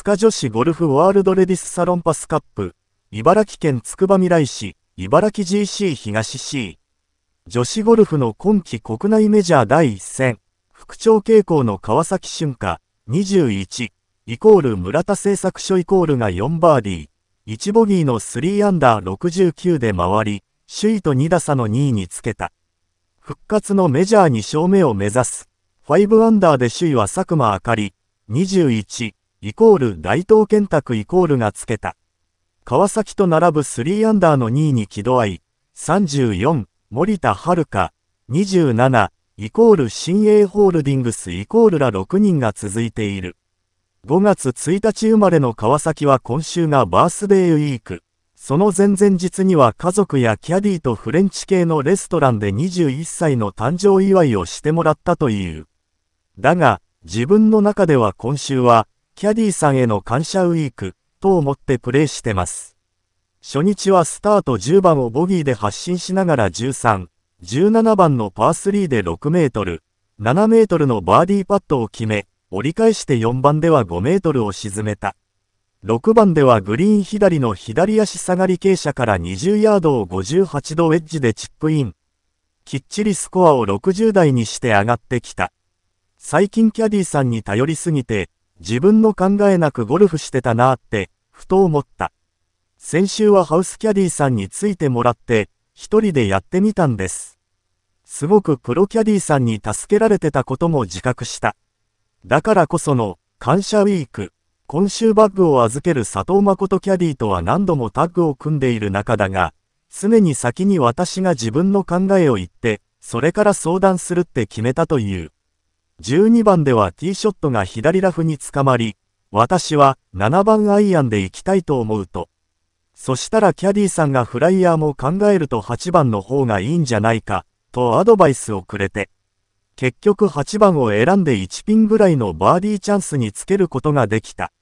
スカ女子ゴルフワールドレディスサロンパスカップ、茨城県つくばみらい市、茨城 GC 東 C。女子ゴルフの今季国内メジャー第1戦、副長傾向の川崎春花、21、イコール村田製作所イコールが4バーディー、1ボギーの3アンダー69で回り、首位と2打差の2位につけた。復活のメジャー2勝目を目指す。5アンダーで首位は佐久間あかり、21、イコール大東建託イコールがつけた。川崎と並ぶ3アンダーの2位に気度合い、34、森田遥、27、イコール新英ホールディングスイコールら6人が続いている。5月1日生まれの川崎は今週がバースデーウィーク。その前々日には家族やキャディとフレンチ系のレストランで21歳の誕生祝いをしてもらったという。だが、自分の中では今週は、キャディーさんへの感謝ウィークと思ってプレーしてます。初日はスタート10番をボギーで発進しながら13、17番のパー3で6メートル、7メートルのバーディーパットを決め、折り返して4番では5メートルを沈めた。6番ではグリーン左の左足下がり傾斜から20ヤードを58度ウェッジでチップイン。きっちりスコアを60台にして上がってきた。最近キャディーさんに頼りすぎて、自分の考えなくゴルフしてたなーって、ふと思った。先週はハウスキャディさんについてもらって、一人でやってみたんです。すごくプロキャディさんに助けられてたことも自覚した。だからこその、感謝ウィーク。今週バッグを預ける佐藤誠キャディとは何度もタッグを組んでいる中だが、常に先に私が自分の考えを言って、それから相談するって決めたという。12番ではティーショットが左ラフにつかまり、私は7番アイアンで行きたいと思うと。そしたらキャディーさんがフライヤーも考えると8番の方がいいんじゃないか、とアドバイスをくれて。結局8番を選んで1ピンぐらいのバーディーチャンスにつけることができた。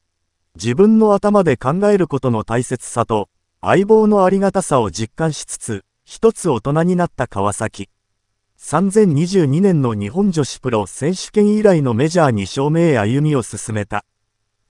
自分の頭で考えることの大切さと、相棒のありがたさを実感しつつ、一つ大人になった川崎。3022年の日本女子プロ選手権以来のメジャーに証明へ歩みを進めた。